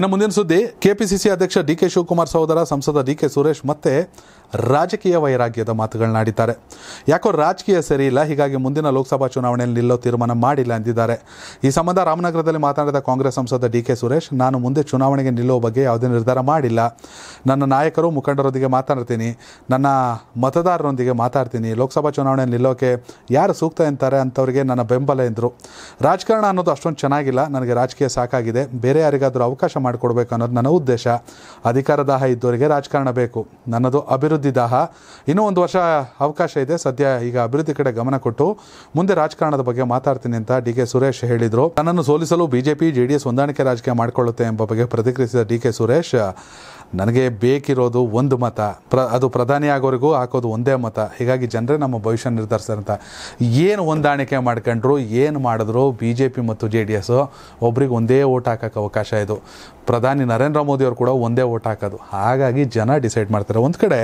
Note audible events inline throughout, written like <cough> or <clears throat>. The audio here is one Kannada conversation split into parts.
ಇನ್ನು ಮುಂದಿನ ಸುದ್ದಿ ಕೆಪಿಸಿಸಿ ಅಧ್ಯಕ್ಷ ಡಿ ಕೆ ಶಿವಕುಮಾರ್ ಸಹೋದರ ಸಂಸದ ಡಿ ಕೆ ಸುರೇಶ್ ಮತ್ತೆ ರಾಜಕೀಯ ವೈರಾಗ್ಯದ ಮಾತುಗಳನ್ನಾಡಿದ್ದಾರೆ ಯಾಕೋ ರಾಜಕೀಯ ಸರಿ ಇಲ್ಲ ಹೀಗಾಗಿ ಮುಂದಿನ ಲೋಕಸಭಾ ಚುನಾವಣೆಯಲ್ಲಿ ನಿಲ್ಲೋ ತೀರ್ಮಾನ ಮಾಡಿಲ್ಲ ಎಂದಿದ್ದಾರೆ ಈ ಸಂಬಂಧ ರಾಮನಗರದಲ್ಲಿ ಮಾತನಾಡಿದ ಕಾಂಗ್ರೆಸ್ ಸಂಸದ ಡಿ ಕೆ ಸುರೇಶ್ ನಾನು ಮುಂದೆ ಚುನಾವಣೆಗೆ ನಿಲ್ಲುವ ಬಗ್ಗೆ ಯಾವುದೇ ನಿರ್ಧಾರ ಮಾಡಿಲ್ಲ ನನ್ನ ನಾಯಕರು ಮುಖಂಡರೊಂದಿಗೆ ಮಾತನಾಡ್ತೀನಿ ನನ್ನ ಮತದಾರರೊಂದಿಗೆ ಮಾತಾಡ್ತೀನಿ ಲೋಕಸಭಾ ಚುನಾವಣೆ ನಿಲ್ಲೋಕೆ ಯಾರು ಸೂಕ್ತ ಎಂತಾರೆ ಅಂತವರಿಗೆ ನನ್ನ ಬೆಂಬಲ ಎಂದರು ರಾಜಕಾರಣ ಅನ್ನೋದು ಅಷ್ಟೊಂದು ಚೆನ್ನಾಗಿಲ್ಲ ನನಗೆ ರಾಜಕೀಯ ಸಾಕಾಗಿದೆ ಬೇರೆ ಯಾರಿಗಾದರೂ ಅವಕಾಶ ಮಾಡಿಕೊಡ್ಬೇಕು ಅನ್ನೋದು ನನ್ನ ಉದ್ದೇಶ ಅಧಿಕಾರ ದಾಹ ಇದ್ದವರಿಗೆ ರಾಜಕಾರಣ ಬೇಕು ನನ್ನದು ಅಭಿವೃದ್ಧಿ ದಾಹ ಇನ್ನೂ ಒಂದು ವರ್ಷ ಅವಕಾಶ ಇದೆ ಸದ್ಯ ಈಗ ಅಭಿವೃದ್ಧಿ ಕಡೆ ಗಮನ ಕೊಟ್ಟು ಮುಂದೆ ರಾಜಕಾರಣದ ಬಗ್ಗೆ ಮಾತಾಡ್ತೀನಿ ಅಂತ ಡಿ ಕೆ ಸುರೇಶ್ ಹೇಳಿದರು ನನ್ನನ್ನು ಸೋಲಿಸಲು ಬಿಜೆಪಿ ಜೆಡಿಎಸ್ ಹೊಂದಾಣಿಕೆ ರಾಜಕೀಯ ಮಾಡಿಕೊಳ್ಳುತ್ತೆ ಎಂಬ ಬಗ್ಗೆ ಪ್ರತಿಕ್ರಿಯಿಸಿದ ಡಿ ಕೆ ಸುರೇಶ್ ನನಗೆ ಬೇಕಿರೋದು ಒಂದು ಮತ ಪ್ರ ಅದು ಪ್ರಧಾನಿ ಆಗೋರಿಗೂ ಹಾಕೋದು ಒಂದೇ ಮತ ಹೀಗಾಗಿ ಜನರೇ ನಮ್ಮ ಭವಿಷ್ಯ ನಿರ್ಧರಿಸ್ತಾರೆ ಅಂತ ಏನು ಹೊಂದಾಣಿಕೆ ಮಾಡ್ಕೊಂಡ್ರು ಏನು ಮಾಡಿದ್ರು ಬಿ ಜೆ ಪಿ ಮತ್ತು ಜೆ ಡಿ ಎಸ್ಸು ಒಬ್ರಿಗೆ ಒಂದೇ ಓಟ್ ಹಾಕೋಕೆ ಅವಕಾಶ ಇದು ಪ್ರಧಾನಿ ನರೇಂದ್ರ ಮೋದಿ ಅವರು ಕೂಡ ಒಂದೇ ಓಟ್ ಹಾಕೋದು ಹಾಗಾಗಿ ಜನ ಡಿಸೈಡ್ ಮಾಡ್ತಾರೆ ಒಂದು ಕಡೆ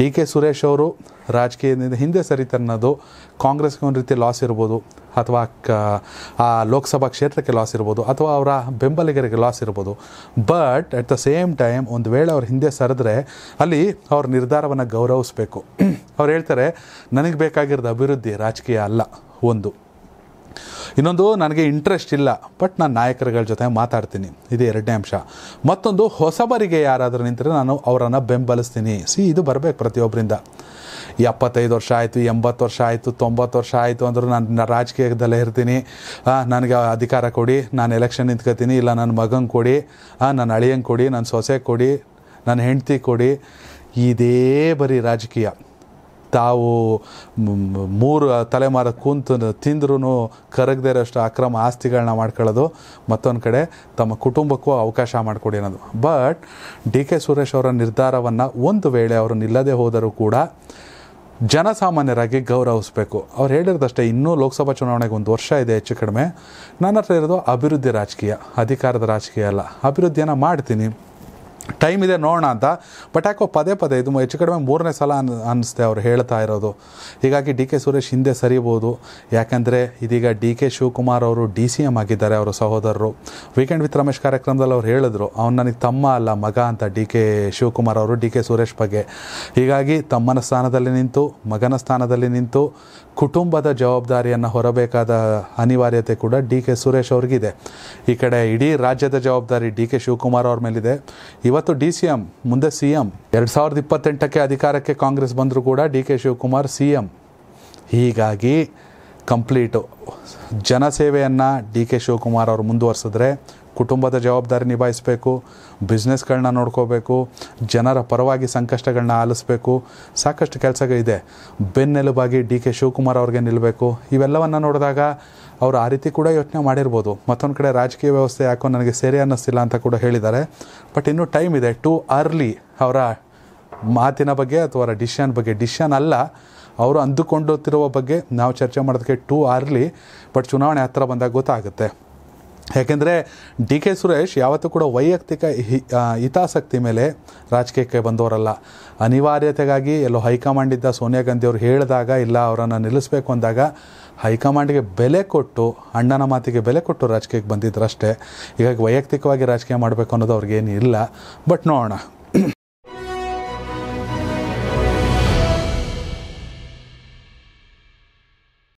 ಡಿ ಕೆ ಸುರೇಶ್ ಅವರು ರಾಜಕೀಯದಿಂದ ಹಿಂದೆ ಅನ್ನೋದು ಕಾಂಗ್ರೆಸ್ಗೆ ಒಂದು ರೀತಿ ಲಾಸ್ ಇರ್ಬೋದು ಅಥವಾ ಆ ಲೋಕಸಭಾ ಕ್ಷೇತ್ರಕ್ಕೆ ಲಾಸ್ ಇರ್ಬೋದು ಅಥವಾ ಅವರ ಬೆಂಬಲಿಗರಿಗೆ ಲಾಸ್ ಇರ್ಬೋದು but at the same time ಒಂದು ವೇಳೆ ಅವ್ರು ಹಿಂದೆ ಸರಿದ್ರೆ ಅಲ್ಲಿ ಅವ್ರ ನಿರ್ಧಾರವನ್ನು ಗೌರವಿಸಬೇಕು <clears throat> ಅವ್ರು ಹೇಳ್ತಾರೆ ನನಗೆ ಬೇಕಾಗಿರೋದು ಅಭಿವೃದ್ಧಿ ರಾಜಕೀಯ ಅಲ್ಲ ಒಂದು ಇನ್ನೊಂದು ನನಗೆ ಇಂಟ್ರೆಸ್ಟ್ ಇಲ್ಲ ಬಟ್ ನಾನು ನಾಯಕರುಗಳ ಜೊತೆ ಮಾತಾಡ್ತೀನಿ ಇದು ಎರಡನೇ ಅಂಶ ಮತ್ತೊಂದು ಹೊಸಬರಿಗೆ ಯಾರಾದರೂ ನಿಂತರೆ ನಾನು ಅವರನ್ನು ಬೆಂಬಲಿಸ್ತೀನಿ ಸಿ ಇದು ಬರಬೇಕು ಪ್ರತಿಯೊಬ್ಬರಿಂದ ಎಪ್ಪತ್ತೈದು ವರ್ಷ ಆಯಿತು ಎಂಬತ್ತು ವರ್ಷ ಆಯಿತು ತೊಂಬತ್ತು ವರ್ಷ ಆಯಿತು ಅಂದರೂ ನಾನು ರಾಜಕೀಯದಲ್ಲೇ ಇರ್ತೀನಿ ನನಗೆ ಅಧಿಕಾರ ಕೊಡಿ ನಾನು ಎಲೆಕ್ಷನ್ ನಿಂತ್ಕೋತೀನಿ ಇಲ್ಲ ನನ್ನ ಮಗಂಗೆ ಕೊಡಿ ನನ್ನ ಅಳಿಯಂಗೆ ಕೊಡಿ ನನ್ನ ಸೊಸೆ ಕೊಡಿ ನನ್ನ ಹೆಂಡತಿ ಕೊಡಿ ಇದೇ ಬರೀ ರಾಜಕೀಯ ತಾವು ಮೂರು ತಲೆಮಾರ ಕೂತು ತಿಂದ್ರೂ ಕರಗದೇ ಇರೋಷ್ಟು ಅಕ್ರಮ ಆಸ್ತಿಗಳನ್ನ ಮಾಡ್ಕೊಳ್ಳೋದು ಮತ್ತೊಂದು ಕಡೆ ತಮ್ಮ ಕುಟುಂಬಕ್ಕೂ ಅವಕಾಶ ಮಾಡಿಕೊಡಿ ಅನ್ನೋದು ಬಟ್ ಡಿ ಕೆ ಸುರೇಶ್ ಅವರ ನಿರ್ಧಾರವನ್ನು ಒಂದು ವೇಳೆ ಅವರು ನಿಲ್ಲದೆ ಹೋದರೂ ಕೂಡ ಜನಸಾಮಾನ್ಯರಾಗಿ ಗೌರವಿಸಬೇಕು ಅವ್ರು ಹೇಳಿರೋದಷ್ಟೇ ಇನ್ನೂ ಲೋಕಸಭಾ ಚುನಾವಣೆಗೆ ಒಂದು ವರ್ಷ ಇದೆ ಹೆಚ್ಚು ಕಡಿಮೆ ನನ್ನ ಹತ್ರ ಇರೋದು ಅಭಿವೃದ್ಧಿ ರಾಜಕೀಯ ಅಧಿಕಾರದ ರಾಜಕೀಯ ಅಲ್ಲ ಅಭಿವೃದ್ಧಿಯನ್ನು ಮಾಡ್ತೀನಿ ಟೈಮ್ ಇದೆ ನೋಡೋಣ ಅಂತ ಬಟ್ ಯಾಕೋ ಪದೇ ಪದೇ ಇದು ಹೆಚ್ಚು ಕಡಿಮೆ ಮೂರನೇ ಸಲ ಅನ್ ಅನ್ನಿಸ್ತೆ ಅವ್ರು ಹೇಳ್ತಾ ಇರೋದು ಹೀಗಾಗಿ ಡಿ ಕೆ ಸುರೇಶ್ ಹಿಂದೆ ಸರಿಬೋದು ಯಾಕಂದರೆ ಇದೀಗ ಡಿ ಕೆ ಶಿವಕುಮಾರ್ ಅವರು ಡಿ ಸಿ ಎಮ್ ಆಗಿದ್ದಾರೆ ಅವರ ಸಹೋದರರು ವೀಕೆಂಡ್ ವಿತ್ ರಮೇಶ್ ಕಾರ್ಯಕ್ರಮದಲ್ಲಿ ಅವ್ರು ಹೇಳಿದ್ರು ಅವ್ನು ನನಗೆ ತಮ್ಮ ಅಲ್ಲ ಮಗ ಅಂತ ಡಿ ಕೆ ಶಿವಕುಮಾರ್ ಅವರು ಡಿ ಕೆ ಸುರೇಶ್ ಬಗ್ಗೆ ಹೀಗಾಗಿ ತಮ್ಮನ ಸ್ಥಾನದಲ್ಲಿ ನಿಂತು ಮಗನ ಸ್ಥಾನದಲ್ಲಿ ನಿಂತು ಕುಟುಂಬದ ಜವಾಬ್ದಾರಿಯನ್ನು ಹೊರಬೇಕಾದ ಅನಿವಾರ್ಯತೆ ಕೂಡ ಡಿ ಕೆ ಸುರೇಶ್ ಅವ್ರಿಗಿದೆ ಈ ಕಡೆ ಇಡೀ ರಾಜ್ಯದ ಜವಾಬ್ದಾರಿ ಡಿ ಕೆ ಶಿವಕುಮಾರ್ ಅವ್ರ ಮೇಲಿದೆ ಇವ ಇವತ್ತು ಡಿ ಸಿ ಎಂ ಮುಂದೆ ಸಿ ಎಂ ಎರಡು ಸಾವಿರದ ಇಪ್ಪತ್ತೆಂಟಕ್ಕೆ ಅಧಿಕಾರಕ್ಕೆ ಕಾಂಗ್ರೆಸ್ ಬಂದರೂ ಕೂಡ D K Shivakumar C M ಹೀಗಾಗಿ ಕಂಪ್ಲೀಟು ಜನಸೇವೆಯನ್ನು ಡಿ ಕೆ ಶಿವಕುಮಾರ್ ಅವರು ಮುಂದುವರಿಸಿದ್ರೆ ಕುಟುಂಬದ ಜವಾಬ್ದಾರಿ ನಿಭಾಯಿಸಬೇಕು ಬಿಸ್ನೆಸ್ಗಳನ್ನ ನೋಡ್ಕೋಬೇಕು ಜನರ ಪರವಾಗಿ ಸಂಕಷ್ಟಗಳನ್ನ ಆಲಿಸ್ಬೇಕು ಸಾಕಷ್ಟು ಕೆಲಸಗಳಿದೆ ಬೆನ್ನೆಲುಬಾಗಿ ಡಿ ಕೆ ಶಿವಕುಮಾರ್ ಅವ್ರಿಗೆ ನಿಲ್ಲಬೇಕು ಇವೆಲ್ಲವನ್ನು ನೋಡಿದಾಗ ಅವರು ಆ ರೀತಿ ಕೂಡ ಯೋಚನೆ ಮಾಡಿರ್ಬೋದು ಮತ್ತೊಂದು ಕಡೆ ರಾಜಕೀಯ ವ್ಯವಸ್ಥೆ ಯಾಕೋ ನನಗೆ ಸೇರಿ ಅನ್ನಿಸ್ತಿಲ್ಲ ಅಂತ ಕೂಡ ಹೇಳಿದ್ದಾರೆ ಬಟ್ ಇನ್ನೂ ಟೈಮ್ ಇದೆ ಟು ಅರ್ಲಿ ಅವರ ಮಾತಿನ ಬಗ್ಗೆ ಅಥವಾ ಅವರ ಡಿಶನ್ ಬಗ್ಗೆ ಡಿಶನ್ ಅಲ್ಲ ಅವರು ಅಂದುಕೊಂಡುತ್ತಿರುವ ಬಗ್ಗೆ ನಾವು ಚರ್ಚೆ ಮಾಡೋದಕ್ಕೆ ಟೂ ಅರ್ಲಿ ಬಟ್ ಚುನಾವಣೆ ಹತ್ತಿರ ಬಂದಾಗ ಗೊತ್ತಾಗುತ್ತೆ ಯಾಕೆಂದರೆ ಡಿ ಕೆ ಸುರೇಶ್ ಯಾವತ್ತೂ ಕೂಡ ವೈಯಕ್ತಿಕ ಹಿತಾಸಕ್ತಿ ಮೇಲೆ ರಾಜಕೀಯಕ್ಕೆ ಬಂದವರಲ್ಲ ಅನಿವಾರ್ಯತೆಗಾಗಿ ಎಲ್ಲೋ ಹೈಕಮಾಂಡ್ ಇದ್ದ ಸೋನಿಯಾ ಗಾಂಧಿ ಅವರು ಹೇಳಿದಾಗ ಇಲ್ಲ ಅವರನ್ನು ನಿಲ್ಲಿಸಬೇಕು ಅಂದಾಗ ಹೈಕಮಾಂಡ್ಗೆ ಬೆಲೆ ಕೊಟ್ಟು ಅಣ್ಣನ ಮಾತಿಗೆ ಬೆಲೆ ಕೊಟ್ಟು ರಾಜಕೀಯಕ್ಕೆ ಬಂದಿದ್ದರಷ್ಟೇ ಈಗ ವೈಯಕ್ತಿಕವಾಗಿ ರಾಜಕೀಯ ಮಾಡಬೇಕು ಅನ್ನೋದು ಅವ್ರಿಗೇನು ಇಲ್ಲ ಬಟ್ ನೋಡೋಣ